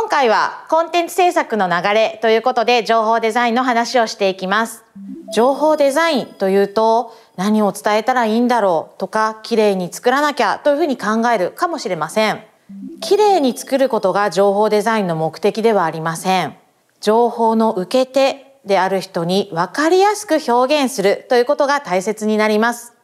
今回はコンテンツ制作の流れということで情報デザインの話をしていきます情報デザインというと何を伝えたらいいんだろうとか綺麗に作らなきゃというふうに考えるかもしれません綺麗に作ることが情報デザインの目的ではありません情報の受け手である人に分かりやすく表現するということが大切になります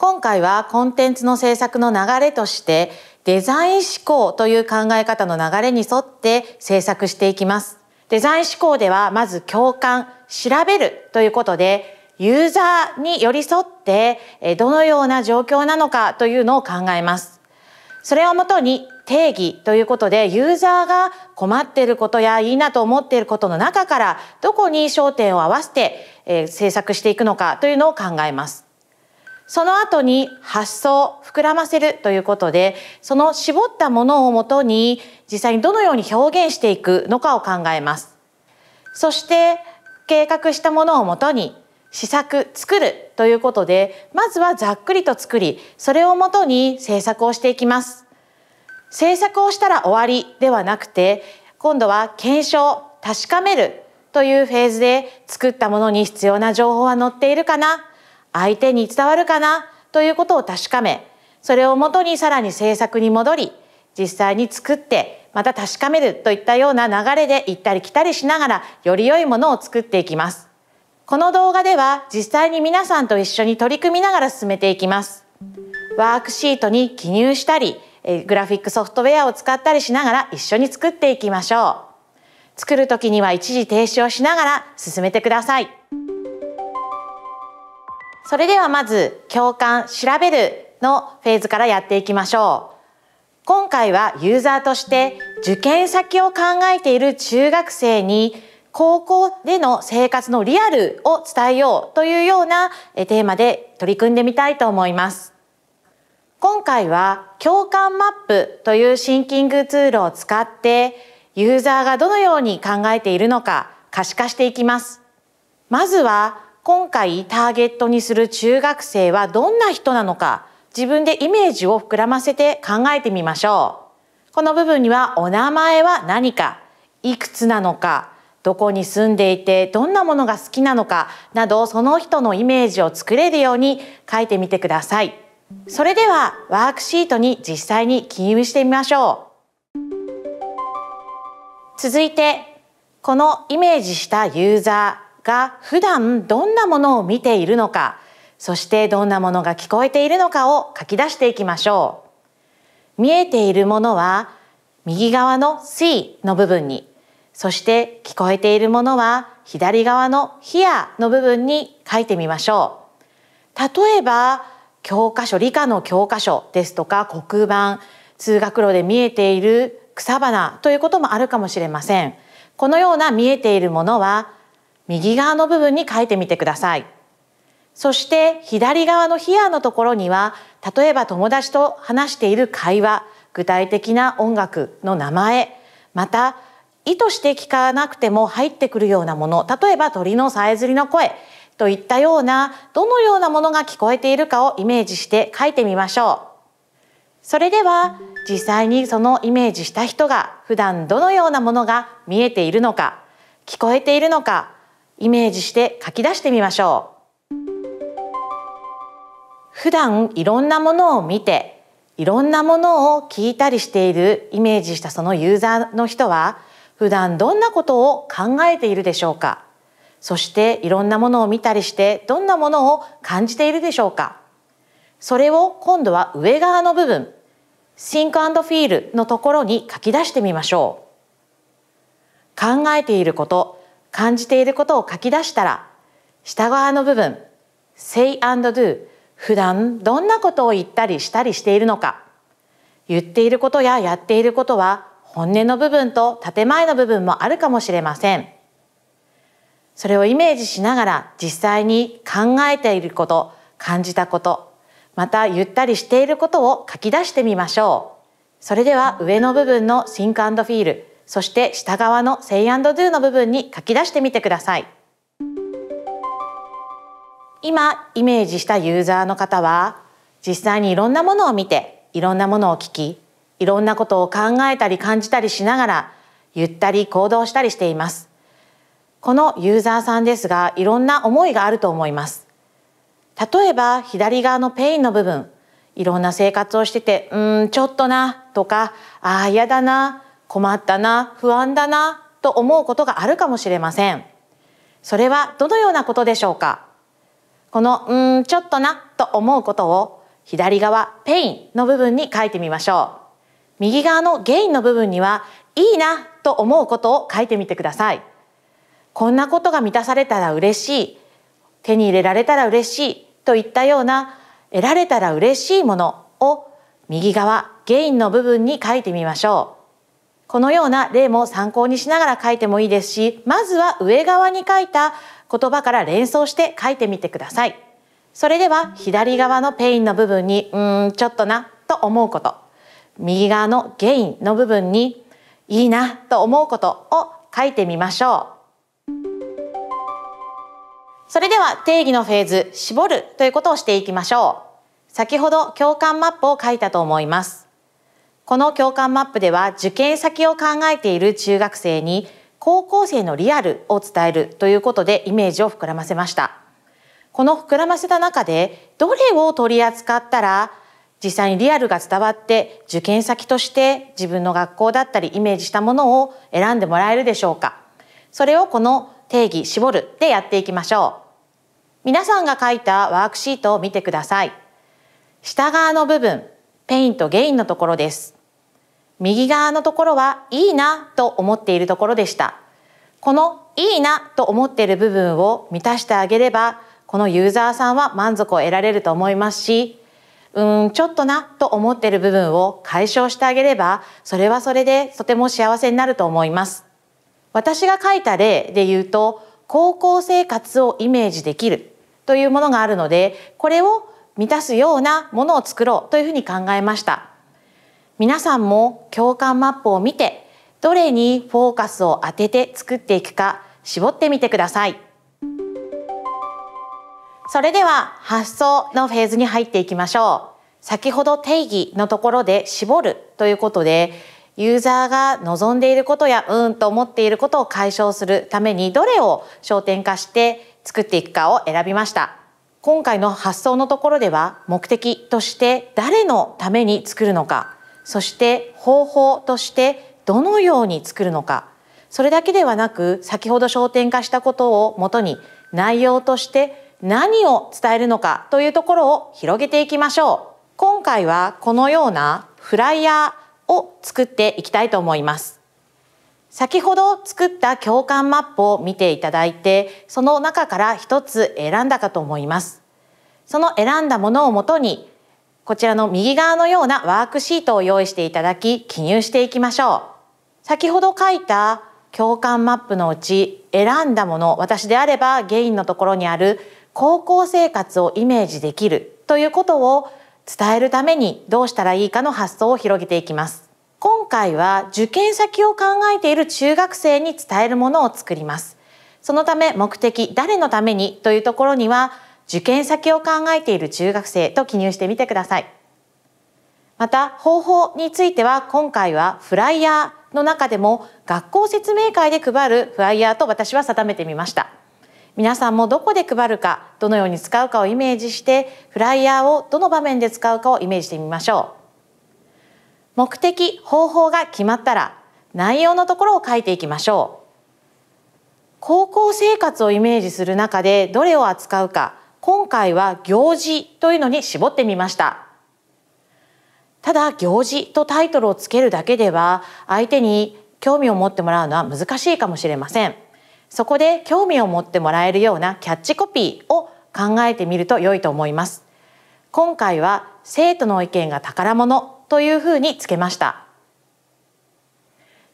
今回はコンテンツの制作の流れとしてデザイン思考という考え方の流れに沿って制作していきます。デザイン思考ではまず共感、調べるということでユーザーに寄り添ってどのような状況なのかというのを考えます。それをもとに定義ということでユーザーが困っていることやいいなと思っていることの中からどこに焦点を合わせて制作していくのかというのを考えます。その後に発想膨らませるということでその絞ったものをもとに実際にどのように表現していくのかを考えますそして計画したものをもとに試作作るということでまずはざっくりと作りそれをもとに制作をしていきます制作をしたら終わりではなくて今度は検証確かめるというフェーズで作ったものに必要な情報は載っているかな相手に伝わるかなということを確かめそれをもとにさらに制作に戻り実際に作ってまた確かめるといったような流れで行ったり来たりしながらより良いものを作っていきます。この動画では実際に皆さんと一緒に取り組みながら進めていきます。ワークシートに記入したりグラフィックソフトウェアを使ったりしながら一緒に作っていきましょう。作る時には一時停止をしながら進めてください。それではまず共感調べるのフェーズからやっていきましょう今回はユーザーとして受験先を考えている中学生に高校での生活のリアルを伝えようというようなテーマで取り組んでみたいと思います今回は共感マップというシンキングツールを使ってユーザーがどのように考えているのか可視化していきますまずは今回ターゲットにする中学生はどんな人なのか自分でイメージを膨らませて考えてみましょう。この部分にはお名前は何か、いくつなのか、どこに住んでいてどんなものが好きなのかなどその人のイメージを作れるように書いてみてください。それではワークシートに実際に記入してみましょう。続いてこのイメージしたユーザーが普段どんなものを見ているのかそしてどんなものが聞こえているのかを書き出していきましょう見えているものは右側の「see」の部分にそして聞こえているものは左側の「hear」の部分に書いてみましょう例えば教科書理科の教科書ですとか黒板通学路で見えている草花ということもあるかもしれませんこのような見えているものは右側の部分に書いてみてください。そして左側のヒアのところには例えば友達と話している会話具体的な音楽の名前また意図して聞かなくても入ってくるようなもの例えば鳥のさえずりの声といったようなどのようなものが聞こえているかをイメージして書いてみましょう。それでは実際にそのイメージした人が普段どのようなものが見えているのか聞こえているのかイメージして書き出してみましょう普段いろんなものを見ていろんなものを聞いたりしているイメージしたそのユーザーの人は普段どんなことを考えているでしょうかそしていろんなものを見たりしてどんなものを感じているでしょうかそれを今度は上側の部分 Think and Feel のところに書き出してみましょう考えていること感じていることを書き出したら下側の部分 say and do 普段どんなことを言ったりしたりしているのか言っていることややっていることは本音の部分と建前の部分もあるかもしれませんそれをイメージしながら実際に考えていること感じたことまた言ったりしていることを書き出してみましょうそれでは上の部分の Think and Feel そして下側の Say and Do の部分に書き出してみてください。今イメージしたユーザーの方は実際にいろんなものを見ていろんなものを聞きいろんなことを考えたり感じたりしながらゆったり行動したりしています。このユーザーさんですがいろんな思いがあると思います。例えば左側のペインの部分いろんな生活をしててうんちょっとなとかああ嫌だな困ったな不安だなと思うことがあるかもしれませんそれはどのようなことでしょうかこの「うんちょっとな」と思うことを左側「ペイン」の部分に書いてみましょう右側の「ゲイン」の部分には「いいな」と思うことを書いてみてくださいこんなことが満たされたら嬉しい手に入れられたら嬉しいといったような得られたら嬉しいものを右側ゲインの部分に書いてみましょうこのような例も参考にしながら書いてもいいですしまずは上側に書いた言葉から連想して書いてみてくださいそれでは左側のペインの部分にうんちょっとなと思うこと右側のゲインの部分にいいなと思うことを書いてみましょうそれでは定義のフェーズ絞るということをしていきましょう先ほど共感マップを書いたと思いますこの共感マップでは受験先を考えている中学生に高校生のリアルを伝えるということでイメージを膨らませましたこの膨らませた中でどれを取り扱ったら実際にリアルが伝わって受験先として自分の学校だったりイメージしたものを選んでもらえるでしょうかそれをこの定義絞るでやっていきましょう皆さんが書いたワークシートを見てください下側の部分ペインとゲインのところです右側のところはいいなと思っているところでした。このいいなと思っている部分を満たしてあげれば、このユーザーさんは満足を得られると思いますし、うん、ちょっとなと思っている部分を解消してあげれば、それはそれでとても幸せになると思います。私が書いた例で言うと、高校生活をイメージできるというものがあるので、これを満たすようなものを作ろうというふうに考えました。皆さんも共感マップを見てどれにフォーカスを当てて作っていくか絞ってみてくださいそれでは発想のフェーズに入っていきましょう先ほど定義のところで絞るということでユーザーが望んでいることやうんと思っていることを解消するためにどれを焦点化して作っていくかを選びました今回の発想のところでは目的として誰のために作るのかそして方法としてどのように作るのかそれだけではなく先ほど焦点化したことをもとに内容として何を伝えるのかというところを広げていきましょう今回はこのようなフライヤーを作っていきたいと思います先ほど作った共感マップを見ていただいてその中から一つ選んだかと思いますその選んだものをもとにこちらの右側のようなワークシートを用意していただき、記入していきましょう。先ほど書いた共感マップのうち選んだもの、私であればゲインのところにある高校生活をイメージできるということを伝えるためにどうしたらいいかの発想を広げていきます。今回は受験先を考えている中学生に伝えるものを作ります。そのため目的、誰のためにというところには受験先を考えている中学生と記入してみてください。また方法については今回はフライヤーの中でも学校説明会で配るフライヤーと私は定めてみました。皆さんもどこで配るかどのように使うかをイメージしてフライヤーをどの場面で使うかをイメージしてみましょう。目的方法が決まったら内容のところを書いていきましょう。高校生活をイメージする中でどれを扱うか今回は行事というのに絞ってみました。ただ行事とタイトルをつけるだけでは相手に興味を持ってもらうのは難しいかもしれません。そこで興味を持ってもらえるようなキャッチコピーを考えてみると良いと思います。今回は生徒の意見が宝物というふうにつけました。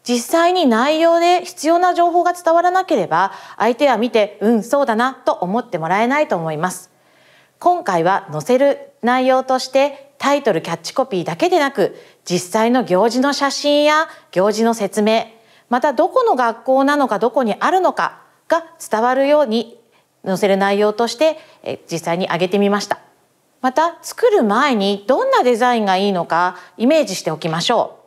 実際に内容で必要な情報が伝わらなければ相手は見てうんそうだなと思ってもらえないと思います今回は載せる内容としてタイトルキャッチコピーだけでなく実際の行事の写真や行事の説明またどこの学校なのかどこにあるのかが伝わるように載せる内容として実際に挙げてみましたまた作る前にどんなデザインがいいのかイメージしておきましょう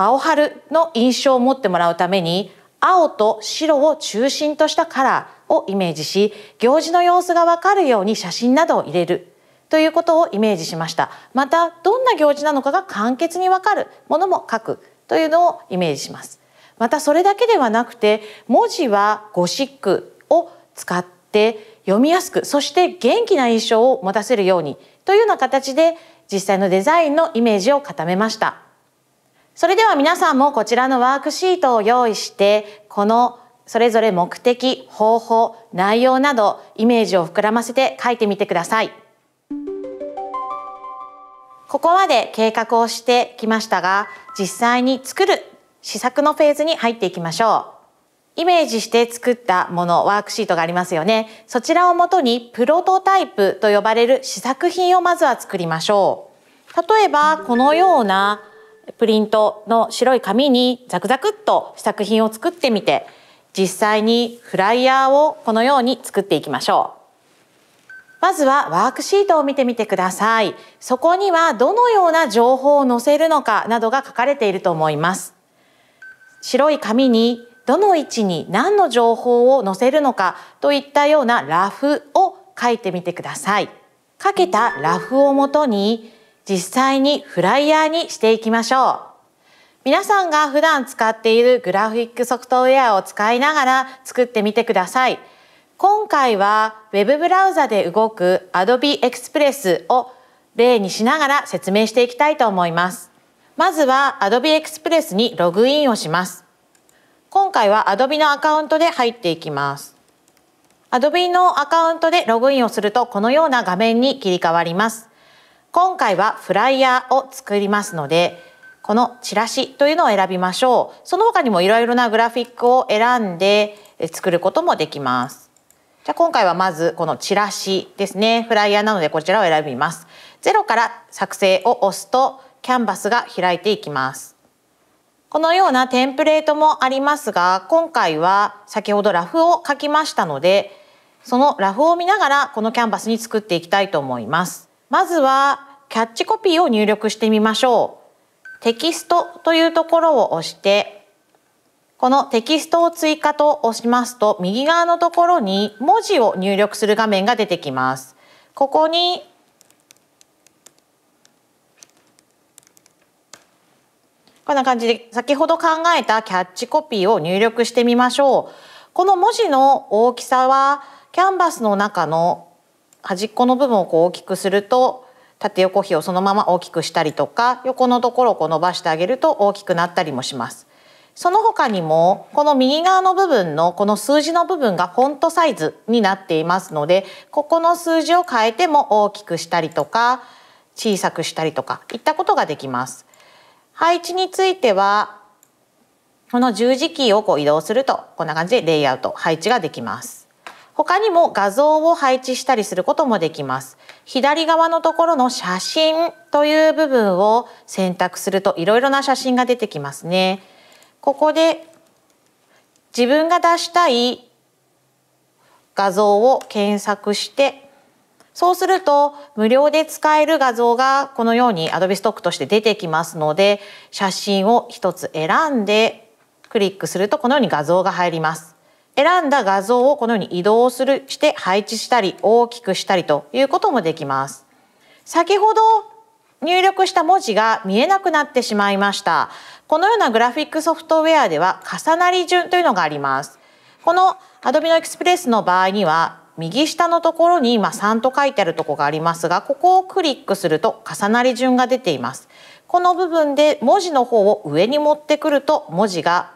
青春の印象を持ってもらうために青と白を中心としたカラーをイメージし行事の様子がわかるように写真などを入れるということをイメージしましたまたどんな行事なのかが簡潔にわかるものも書くというのをイメージしますまたそれだけではなくて文字はゴシックを使って読みやすくそして元気な印象を持たせるようにというような形で実際のデザインのイメージを固めましたそれでは皆さんもこちらのワークシートを用意してこのそれぞれ目的方法内容などイメージを膨らませて書いてみてくださいここまで計画をしてきましたが実際に作る試作のフェーズに入っていきましょうイメージして作ったものワークシートがありますよねそちらをもとにプロトタイプと呼ばれる試作品をまずは作りましょう例えばこのようなプリントの白い紙にザクザクっと試作品を作ってみて実際にフライヤーをこのように作っていきましょう。まずはワークシートを見てみてください。そこにはどのような情報を載せるのかなどが書かれていると思います。白い紙にどの位置に何の情報を載せるのかといったようなラフを書いてみてください。書けたラフをもとに実際にフライヤーにしていきましょう。皆さんが普段使っているグラフィックソフトウェアを使いながら作ってみてください。今回は Web ブラウザで動く Adobe Express を例にしながら説明していきたいと思います。まずは Adobe Express にログインをします。今回は Adobe のアカウントで入っていきます。Adobe のアカウントでログインをするとこのような画面に切り替わります。今回はフライヤーを作りますのでこのチラシというのを選びましょうその他にもいろいろなグラフィックを選んで作ることもできますじゃあ今回はまずこのチラシですねフライヤーなのでこちらを選びます0から作成を押すとキャンバスが開いていきますこのようなテンプレートもありますが今回は先ほどラフを書きましたのでそのラフを見ながらこのキャンバスに作っていきたいと思いますまずはキャッチコピーを入力してみましょう。テキストというところを押して、このテキストを追加と押しますと、右側のところに文字を入力する画面が出てきます。ここにこんな感じで先ほど考えたキャッチコピーを入力してみましょう。この文字の大きさはキャンバスの中の端っこの部分をこう大きくすると縦横比をそのまま大きくしたりとか横のところをこう伸ばしてあげると大きくなったりもします。その他にもこの右側の部分のこの数字の部分がフォントサイズになっていますのでここの数字を変えても大きくしたりとか小さくしたりとかいったことができます。配置についてはこの十字キーをこう移動するとこんな感じでレイアウト配置ができます。他にも画像を配置したりすることもできます。左側のところの写真という部分を選択するといろいろな写真が出てきますね。ここで自分が出したい画像を検索してそうすると無料で使える画像がこのように Adobe Stock として出てきますので写真を一つ選んでクリックするとこのように画像が入ります。選んだ画像をこのように移動するして配置したり大きくしたりということもできます。先ほど入力した文字が見えなくなってしまいました。このようなグラフィックソフトウェアでは重なり順というのがあります。この Adobe の Express の場合には右下のところに今3と書いてあるとこがありますがここをクリックすると重なり順が出ています。この部分で文字の方を上に持ってくると文字が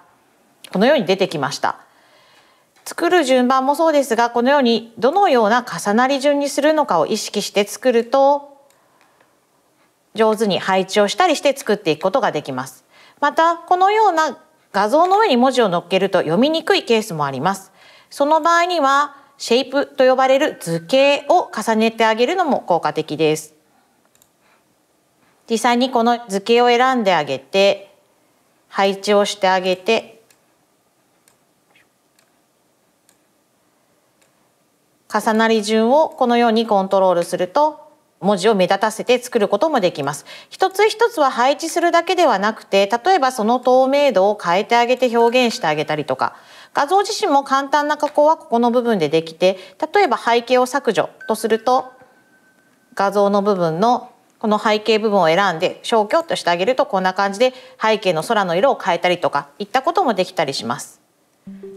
このように出てきました。作る順番もそうですがこのようにどのような重なり順にするのかを意識して作ると上手に配置をしたりして作っていくことができます。またこのような画像の上に文字を載っけると読みにくいケースもあります。その場合にはシェイプと呼ばれる図形を重ねてあげるのも効果的です。実際にこの図形を選んであげて配置をしてあげて重なり順をこのようにコントロールすると文字を目立たせて作ることもできます。一つ一つは配置するだけではなくて、例えばその透明度を変えてあげて表現してあげたりとか、画像自身も簡単な加工はここの部分でできて、例えば背景を削除とすると、画像の部分のこの背景部分を選んで消去としてあげるとこんな感じで背景の空の色を変えたりとかいったこともできたりします。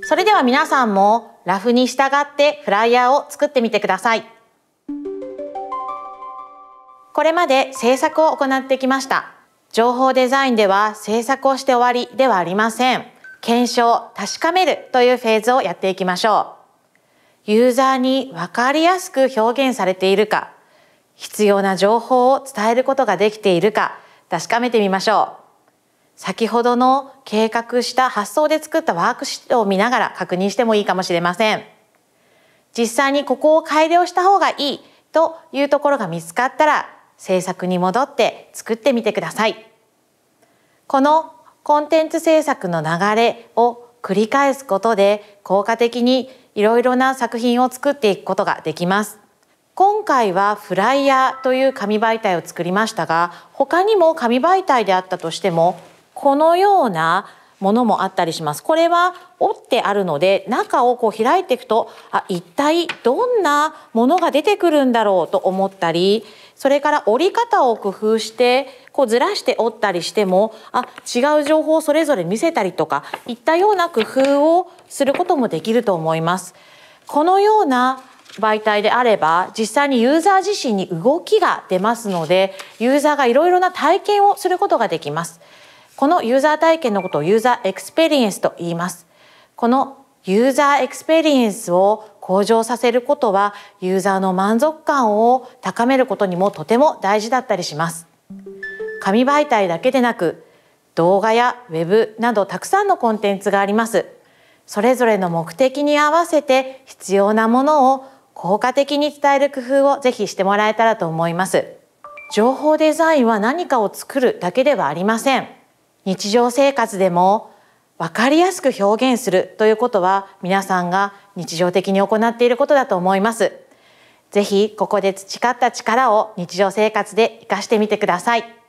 それでは皆さんもラフに従ってフライヤーを作ってみてくださいこれまで制作を行ってきました情報デザインでは制作をして終わりではありません検証確かめるというフェーズをやっていきましょうユーザーに分かりやすく表現されているか必要な情報を伝えることができているか確かめてみましょう先ほどの計画した発想で作ったワークシートを見ながら確認してもいいかもしれません。実際にここを改良した方がいいというところが見つかったら制作に戻って作ってみてください。このコンテンツ制作の流れを繰り返すことで効果的にいろいろな作品を作っていくことができます。今回はフライヤーという紙媒体を作りましたが他にも紙媒体であったとしてもこのようなものもあったりします。これは折ってあるので中をこう開いていくとあ一体どんなものが出てくるんだろうと思ったりそれから折り方を工夫してこうずらして折ったりしてもあ違う情報をそれぞれ見せたりとかいったような工夫をすることもできると思います。このような媒体であれば実際にユーザー自身に動きが出ますのでユーザーがいろいろな体験をすることができます。このユーザー体験のことをユーザーエクスペリエンスと言いますこのユーザーエクスペリエンスを向上させることはユーザーの満足感を高めることにもとても大事だったりします紙媒体だけでなく動画やウェブなどたくさんのコンテンツがありますそれぞれの目的に合わせて必要なものを効果的に伝える工夫をぜひしてもらえたらと思います情報デザインは何かを作るだけではありません日常生活でも分かりやすく表現するということは皆さんが日常的に行っていることだと思います。ぜひここで培った力を日常生活で活かしてみてください。